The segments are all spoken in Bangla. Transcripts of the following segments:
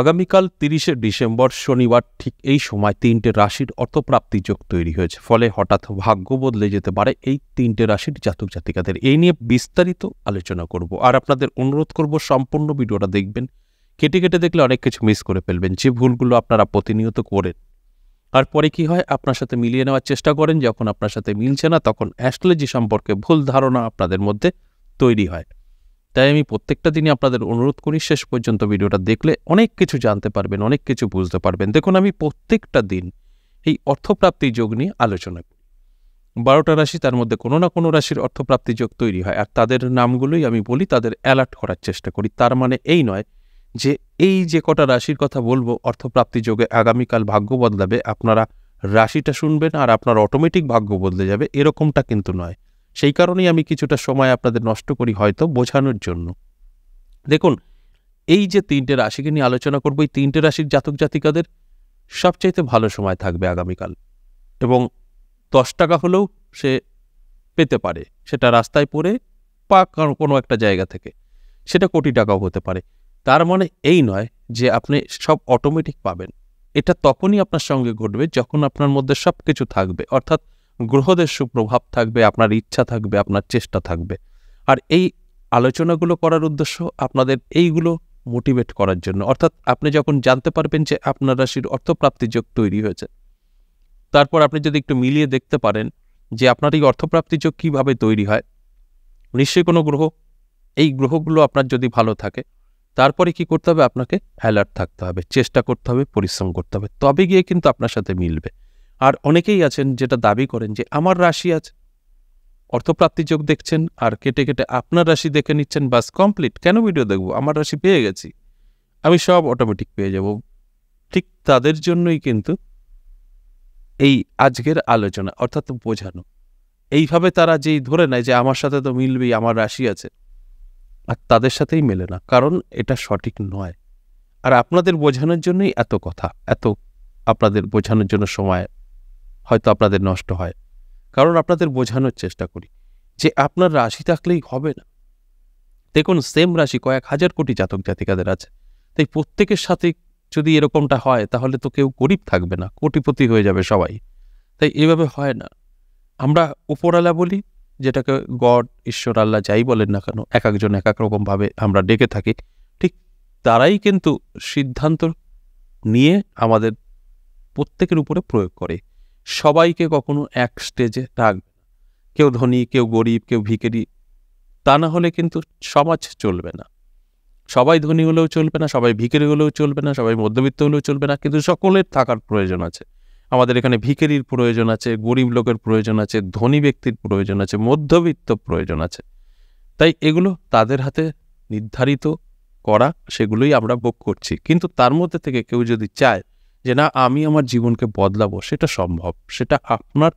আগামীকাল তিরিশে ডিসেম্বর শনিবার ঠিক এই সময় তিনটে রাশির অর্থপ্রাপ্তি যোগ তৈরি হয়েছে ফলে হঠাৎ ভাগ্য বদলে যেতে পারে এই তিনটে রাশির জাতক জাতিকাদের এই নিয়ে বিস্তারিত আলোচনা করব আর আপনাদের অনুরোধ করব সম্পূর্ণ ভিডিওটা দেখবেন কেটে কেটে দেখলে অনেক কিছু মিস করে ফেলবেন যে ভুলগুলো আপনারা প্রতিনিয়ত করেন আর পরে কি হয় আপনার সাথে মিলিয়ে নেওয়ার চেষ্টা করেন যখন আপনার সাথে মিলছে না তখন অ্যাস্ট্রোলজি সম্পর্কে ভুল ধারণা আপনাদের মধ্যে তৈরি হয় তাই আমি প্রত্যেকটা দিনই আপনাদের অনুরোধ করি শেষ পর্যন্ত ভিডিওটা দেখলে অনেক কিছু জানতে পারবেন অনেক কিছু বুঝতে পারবেন দেখুন আমি প্রত্যেকটা দিন এই অর্থপ্রাপ্তি যোগ নিয়ে আলোচনা করি বারোটা রাশি তার মধ্যে কোনো না কোনো রাশির অর্থপ্রাপ্তি যোগ তৈরি হয় আর তাদের নামগুলোই আমি বলি তাদের অ্যালার্ট করার চেষ্টা করি তার মানে এই নয় যে এই যে কটা রাশির কথা বলবো অর্থপ্রাপ্তি যোগে আগামীকাল ভাগ্য বদলাবে আপনারা রাশিটা শুনবেন আর আপনার অটোমেটিক ভাগ্য বদলে যাবে এরকমটা কিন্তু নয় সেই কারণেই আমি কিছুটা সময় আপনাদের নষ্ট করি হয়তো বোঝানোর জন্য দেখুন এই যে তিনটে রাশিকে নিয়ে আলোচনা করব এই তিনটে রাশির জাতক জাতিকাদের সবচাইতে ভালো সময় থাকবে আগামীকাল এবং দশ টাকা হলেও সে পেতে পারে সেটা রাস্তায় পড়ে পা কোনো একটা জায়গা থেকে সেটা কোটি টাকাও হতে পারে তার মানে এই নয় যে আপনি সব অটোমেটিক পাবেন এটা তখনই আপনার সঙ্গে ঘটবে যখন আপনার মধ্যে সব কিছু থাকবে অর্থাৎ গ্রহদের সুপ্রভাব থাকবে আপনার ইচ্ছা থাকবে আপনার চেষ্টা থাকবে আর এই আলোচনাগুলো করার উদ্দেশ্য আপনাদের এইগুলো মোটিভেট করার জন্য অর্থাৎ আপনি যখন জানতে পারবেন যে আপনার রাশির অর্থপ্রাপ্তি যোগ তৈরি হয়েছে তারপর আপনি যদি একটু মিলিয়ে দেখতে পারেন যে আপনার এই অর্থপ্রাপ্তি যোগ কীভাবে তৈরি হয় নিশ্চয়ই কোনো গ্রহ এই গ্রহগুলো আপনার যদি ভালো থাকে তারপরে কি করতে হবে আপনাকে অ্যালার্ট থাকতে হবে চেষ্টা করতে হবে পরিশ্রম করতে হবে তবে গিয়ে কিন্তু আপনার সাথে মিলবে আর অনেকেই আছেন যেটা দাবি করেন যে আমার রাশি আছে অর্থপ্রাপ্তি যোগ দেখছেন আর কেটে কেটে আপনার রাশি দেখে নিচ্ছেন বাস কমপ্লিট কেন ভিডিও দেখব আমার রাশি পেয়ে গেছি আমি সব অটোমেটিক পেয়ে যাব ঠিক তাদের জন্যই কিন্তু এই আজকের আলোচনা অর্থাৎ বোঝানো এইভাবে তারা যেই ধরে নেয় যে আমার সাথে তো মিলবেই আমার রাশি আছে আর তাদের সাথেই মেলে না কারণ এটা সঠিক নয় আর আপনাদের বোঝানোর জন্যই এত কথা এত আপনাদের বোঝানোর জন্য সময় হয়তো আপনাদের নষ্ট হয় কারণ আপনাদের বোঝানোর চেষ্টা করি যে আপনার রাশি থাকলেই হবে না দেখুন সেম রাশি কয়েক হাজার কোটি জাতক জাতিকাদের আছে তাই প্রত্যেকের সাথে যদি এরকমটা হয় তাহলে তো কেউ গরিব থাকবে না কোটিপতি হয়ে যাবে সবাই তাই এভাবে হয় না আমরা উপরালা বলি যেটাকে গড ঈশ্বর আল্লাহ যাই বলেন না কেন এক একজন এক এক রকমভাবে আমরা ডেকে থাকি ঠিক তারাই কিন্তু সিদ্ধান্ত নিয়ে আমাদের প্রত্যেকের উপরে প্রয়োগ করে সবাইকে কখনো এক স্টেজে রাখবে না কেউ ধনী কেউ গরিব কেউ ভিকেরি তা না হলে কিন্তু সমাজ চলবে না সবাই ধনী হলেও চলবে না সবাই ভিকেরি হলেও চলবে না সবাই মধ্যবিত্ত হলেও চলবে না কিন্তু সকলের থাকার প্রয়োজন আছে আমাদের এখানে ভিকেরির প্রয়োজন আছে গরিব লোকের প্রয়োজন আছে ধনী ব্যক্তির প্রয়োজন আছে মধ্যবিত্ত প্রয়োজন আছে তাই এগুলো তাদের হাতে নির্ধারিত করা সেগুলোই আমরা ভোগ করছি কিন্তু তার মধ্যে থেকে কেউ যদি চায় যে না আমি আমার জীবনকে বদলাবো সেটা সম্ভব সেটা আপনার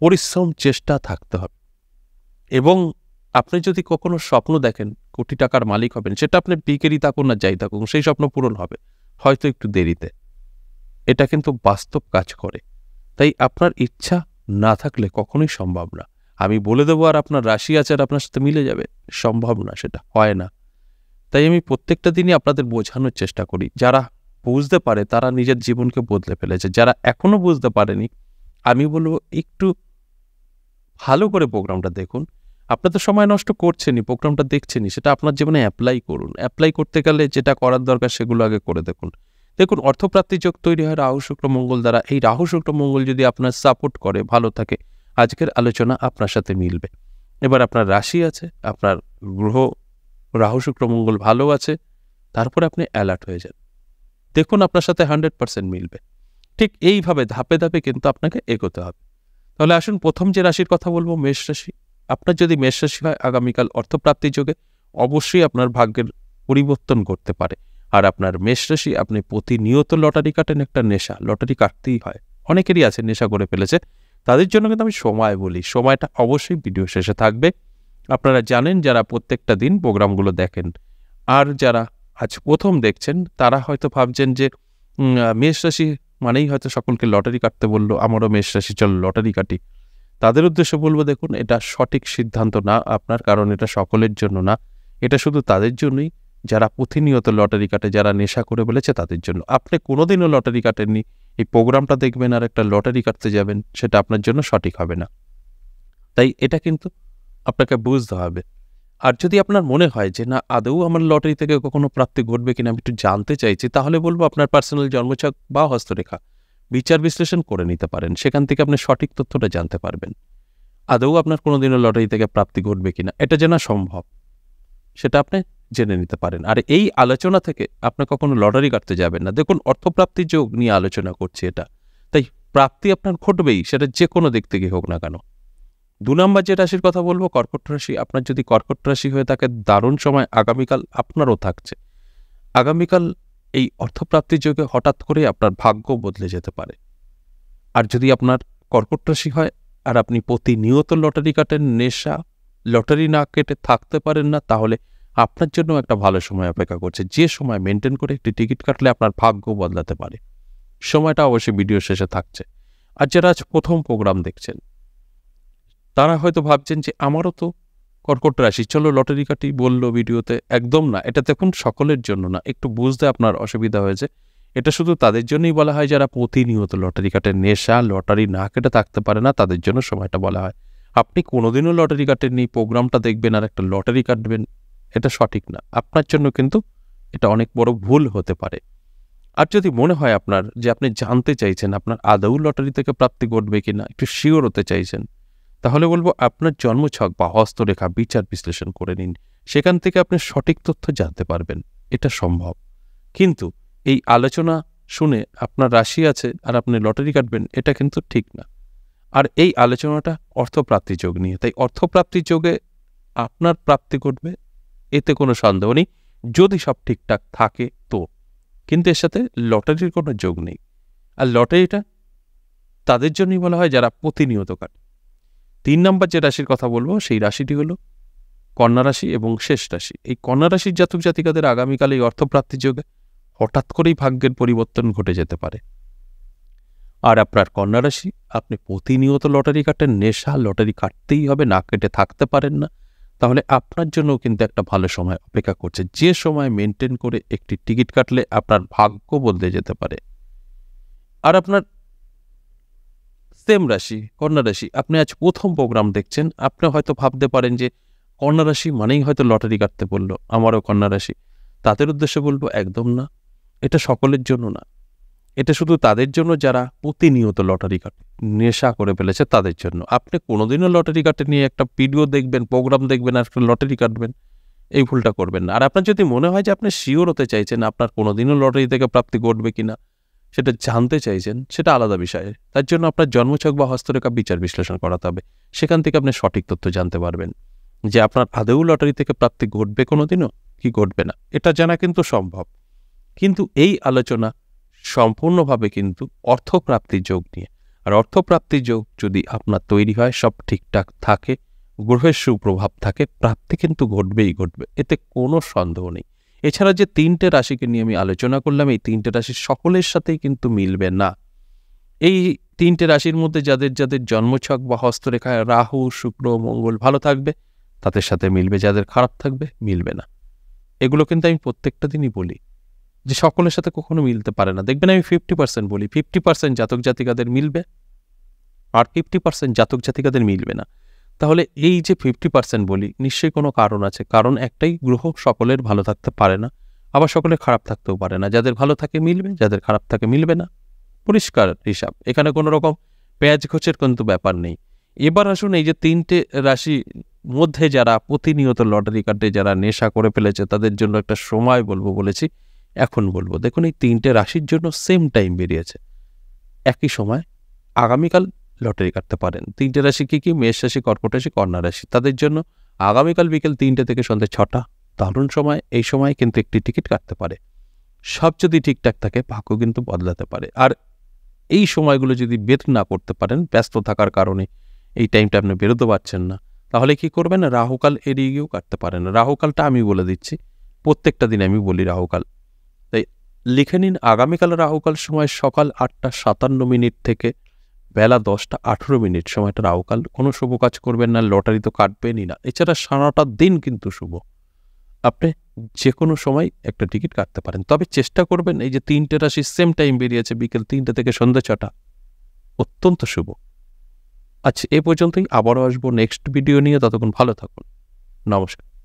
পরিশ্রম চেষ্টা থাকতে হবে এবং আপনি যদি কখনো স্বপ্ন দেখেন কোটি টাকার মালিক হবেন সেটা আপনি বিকেরই থাকুন না যাই থাকুন সেই স্বপ্ন পূরণ হবে হয়তো একটু দেরিতে এটা কিন্তু বাস্তব কাজ করে তাই আপনার ইচ্ছা না থাকলে কখনোই সম্ভব না আমি বলে দেবো আর আপনার রাশি আছে আর আপনার সাথে মিলে যাবে সম্ভব না সেটা হয় না তাই আমি প্রত্যেকটা দিনই আপনাদের বোঝানোর চেষ্টা করি যারা বুঝতে পারে তারা নিজের জীবনকে বদলে ফেলেছে যারা এখনও বুঝতে পারেনি আমি বলবো একটু ভালো করে প্রোগ্রামটা দেখুন আপনার তো সময় নষ্ট করছেনই প্রোগ্রামটা দেখছেনই সেটা আপনার জীবনে অ্যাপ্লাই করুন অ্যাপ্লাই করতে গেলে যেটা করার দরকার সেগুলো আগে করে দেখুন দেখুন অর্থপ্রাপ্তি যোগ তৈরি হয় রাহু শুক্র মঙ্গল দ্বারা এই রাহু শুক্র মঙ্গল যদি আপনার সাপোর্ট করে ভালো থাকে আজকের আলোচনা আপনার সাথে মিলবে এবার আপনার রাশি আছে আপনার গ্রহ রাহু শুক্র মঙ্গল ভালো আছে তারপর আপনি অ্যালার্ট হয়ে যান দেখুন আপনার সাথে হান্ড্রেড পারসেন্ট মিলবে ঠিক এইভাবে ধাপে ধাপে কিন্তু আপনাকে এগোতে হবে তাহলে আসুন প্রথম যে রাশির কথা বলবো মেষ রাশি আপনার যদি মেষ রাশি হয় আগামীকাল অর্থপ্রাপ্তি যোগে অবশ্যই আপনার ভাগ্যের পরিবর্তন করতে পারে আর আপনার মেষ রাশি আপনি প্রতিনিয়ত লটারি কাটেন একটা নেশা লটারি কাটতেই হয় অনেকেরই আছে নেশা করে ফেলেছে তাদের জন্য কিন্তু আমি সময় বলি সময়টা অবশ্যই ভিডিও শেষে থাকবে আপনারা জানেন যারা প্রত্যেকটা দিন প্রোগ্রামগুলো দেখেন আর যারা আজ প্রথম দেখছেন তারা হয়তো ভাবছেন যে মেষ রাশি মানেই হয়তো সকলকে লটারি কাটতে বললো আমারও মেষ রাশি চল লটারি কাটি তাদের উদ্দেশ্য বলবো দেখুন এটা সঠিক সিদ্ধান্ত না আপনার কারণ এটা সকলের জন্য না এটা শুধু তাদের জন্যই যারা প্রতিনিয়ত লটারি কাটে যারা নেশা করে বলেছে তাদের জন্য আপনি কোনোদিনও লটারি কাটেননি এই প্রোগ্রামটা দেখবেন আর একটা লটারি কাটতে যাবেন সেটা আপনার জন্য সঠিক হবে না তাই এটা কিন্তু আপনাকে বুঝতে হবে আর যদি আপনার মনে হয় যে না আদৌ আমার লটারি থেকে কখনো প্রাপ্তি ঘটবে কিনা আমি একটু জানতে চাইছি তাহলে বলবো আপনার পার্সোনাল জন্মছক বা হস্তরেখা বিচার বিশ্লেষণ করে নিতে পারেন সেখান থেকে আপনি সঠিক তথ্যটা জানতে পারবেন আদৌ আপনার কোনোদিনও লটারি থেকে প্রাপ্তি ঘটবে কিনা এটা জানা সম্ভব সেটা আপনি জেনে নিতে পারেন আর এই আলোচনা থেকে আপনি কখনো লটারি কাটতে যাবেন না দেখুন অর্থপ্রাপ্তি যোগ নিয়ে আলোচনা করছি এটা তাই প্রাপ্তি আপনার ঘটবেই সেটা যে কোনো দিক থেকে হোক না কেন দু নম্বর যে রাশির কথা বলবো কর্কট রাশি আপনার যদি কর্কট রাশি হয়ে থাকে দারুণ সময় আগামীকাল আপনারও থাকছে আগামীকাল এই অর্থপ্রাপ্তির যোগে হঠাৎ করে আপনার ভাগ্য বদলে যেতে পারে আর যদি আপনার কর্কট রাশি হয় আর আপনি প্রতিনিয়ত লটারি কাটেন নেশা লটারি না কেটে থাকতে পারেন না তাহলে আপনার জন্য একটা ভালো সময় অপেক্ষা করছে যে সময় মেনটেন করে একটি টিকিট কাটলে আপনার ভাগ্য বদলাতে পারে সময়টা অবশ্যই ভিডিও শেষে থাকছে আর যারা আজ প্রথম প্রোগ্রাম দেখছেন তারা হয়তো ভাবছেন যে আমারও তো কর্কট রাশি চলো লটারি কাটি বলল ভিডিওতে একদম না এটা দেখুন সকলের জন্য না একটু বুঝতে আপনার অসুবিধা হয়েছে এটা শুধু তাদের জন্যই বলা হয় যারা প্রতিনিয়ত লটারি কাটের নেশা লটারি না কেটে থাকতে পারে না তাদের জন্য সময়টা বলা হয় আপনি কোনোদিনও লটারি কাটেননি প্রোগ্রামটা দেখবেন আর একটা লটারি কাটবেন এটা সঠিক না আপনার জন্য কিন্তু এটা অনেক বড় ভুল হতে পারে আর যদি মনে হয় আপনার যে আপনি জানতে চাইছেন আপনার আদৌ লটারি থেকে প্রাপ্তি ঘটবে কি না একটু শিওর হতে চাইছেন তাহলে বলবো আপনার জন্মছক বা হস্তরেখা বিচার বিশ্লেষণ করে নিন সেখান থেকে আপনি সঠিক তথ্য জানতে পারবেন এটা সম্ভব কিন্তু এই আলোচনা শুনে আপনার রাশি আছে আর আপনি লটারি কাটবেন এটা কিন্তু ঠিক না আর এই আলোচনাটা অর্থপ্রাপ্তি যোগ নিয়ে তাই অর্থপ্রাপ্তি যোগে আপনার প্রাপ্তি ঘটবে এতে কোনো সন্দেহ নেই যদি সব ঠিকঠাক থাকে তো কিন্তু এর সাথে লটারির কোনো যোগ নেই আর লটারিটা তাদের জন্যই বলা হয় যারা প্রতিনিয়ত কাটে তিন নম্বর যে রাশির কথা বলবো সেই রাশিটি হলো কন্যা রাশি এবং শেষ রাশি এই কন্যা রাশির জাতক জাতিকাদের আগামীকাল এই অর্থপ্রাপ্তির যোগে হঠাৎ করেই ভাগ্যের পরিবর্তন ঘটে যেতে পারে আর আপনার কন্যা রাশি আপনি প্রতিনিয়ত লটারি কাটেন নেশা লটারি কাটতেই হবে না কেটে থাকতে পারেন না তাহলে আপনার জন্য কিন্তু একটা ভালো সময় অপেক্ষা করছে যে সময় মেনটেন করে একটি টিকিট কাটলে আপনার ভাগ্য বদলে যেতে পারে আর আপনার সেম রাশি কন্যা রাশি আপনি আজ প্রথম প্রোগ্রাম দেখছেন আপনি হয়তো ভাবতে পারেন যে কন্যা রাশি মানেই হয়তো লটারি কাটতে বললো আমারও কন্যা রাশি তাদের উদ্দেশ্যে বলবো একদম না এটা সকলের জন্য না এটা শুধু তাদের জন্য যারা প্রতিনিয়ত লটারি কাটে নেশা করে ফেলেছে তাদের জন্য আপনি কোনোদিনও লটারি কাটে নিয়ে একটা ভিডিও দেখবেন প্রোগ্রাম দেখবেন আর একটা লটারি কাটবেন এই ভুলটা করবেন না আর আপনার যদি মনে হয় যে আপনি শিওর হতে চাইছেন আপনার কোনোদিনও লটারি থেকে প্রাপ্তি ঘটবে কিনা সেটা জানতে চাইছেন সেটা আলাদা বিষয় তার জন্য আপনার জন্মছক বা হস্তরেখা বিচার বিশ্লেষণ করাতে হবে সেখান থেকে আপনি সঠিক তথ্য জানতে পারবেন যে আপনার আদেও লটারি থেকে প্রাপ্তি ঘটবে কোনো দিনও কি ঘটবে না এটা জানা কিন্তু সম্ভব কিন্তু এই আলোচনা সম্পূর্ণভাবে কিন্তু অর্থপ্রাপ্তির যোগ নিয়ে আর অর্থপ্রাপ্তির যোগ যদি আপনার তৈরি হয় সব ঠিকঠাক থাকে গ্রহের সুপ্রভাব থাকে প্রাপ্তি কিন্তু ঘটবেই ঘটবে এতে কোনো সন্দেহ নেই এছাড়া যে তিনটে রাশিকে নিয়ে আমি আলোচনা করলাম এই তিনটে রাশি সকলের সাথেই কিন্তু মিলবে না এই তিনটে রাশির মধ্যে যাদের যাদের জন্মছক বা হস্তরেখায় রাহু শুক্র মঙ্গল ভালো থাকবে তাদের সাথে মিলবে যাদের খারাপ থাকবে মিলবে না এগুলো কিন্তু আমি প্রত্যেকটা দিনই বলি যে সকলের সাথে কখনো মিলতে পারে না দেখবেন আমি ফিফটি পার্সেন্ট বলি ফিফটি পার্সেন্ট জাতক জাতিকাদের মিলবে আর ফিফটি পার্সেন্ট জাতক জাতিকাদের মিলবে না তাহলে এই যে ফিফটি পার্সেন্ট বলি নিশ্চয়ই কোনো কারণ আছে কারণ একটাই গ্রহ সকলের ভালো থাকতে পারে না আবার সকলে খারাপ থাকতেও পারে না যাদের ভালো থাকে মিলবে যাদের খারাপ থাকে মিলবে না পরিষ্কার হিসাব এখানে কোনো রকম পেঁয়াজ খোঁচের কিন্তু ব্যাপার নেই এবার আসুন এই যে তিনটে রাশি মধ্যে যারা প্রতিনিয়ত লটারি কার্ডে যারা নেশা করে ফেলেছে তাদের জন্য একটা সময় বলবো বলেছি এখন বলবো দেখুন এই তিনটে রাশির জন্য সেম টাইম বেরিয়েছে একই সময় আগামীকাল লটারি কাটতে পারেন তিনটে রাশি কী কী মেষ রাশি কর্কট রাশি কন্যা রাশি তাদের জন্য আগামীকাল বিকেল তিনটে থেকে সন্ধ্যে ছটা দারুণ সময় এই সময় কিন্তু একটি টিকিট কাটতে পারে সব যদি ঠিকঠাক থাকে ভাগ্য কিন্তু বদলাতে পারে আর এই সময়গুলো যদি বের না করতে পারেন ব্যস্ত থাকার কারণে এই টাইমটা আপনি বেরোতে পারছেন না তাহলে কি করবেন রাহুকাল এড়িয়ে গিয়েও কাটতে পারেন রাহুকালটা আমি বলে দিচ্ছি প্রত্যেকটা দিন আমি বলি রাহুকাল তাই লিখে নিন আগামীকাল রাহুকাল সময় সকাল আটটা সাতান্ন মিনিট থেকে বেলা দশটা আঠেরো মিনিট সময়টা আওকাল কোনো শুভ কাজ করবেন না লটারি তো কাটবেনই না এছাড়া সারাটা দিন কিন্তু শুভ আপনি যে কোনো সময় একটা টিকিট কাটতে পারেন তবে চেষ্টা করবেন এই যে তিনটে রাশি সেম টাইম বেরিয়েছে বিকেল তিনটে থেকে সন্ধ্যা ছটা অত্যন্ত শুভ আচ্ছা এ পর্যন্তই আবারও আসবো নেক্সট ভিডিও নিয়ে ততক্ষণ ভালো থাকুন নমস্কার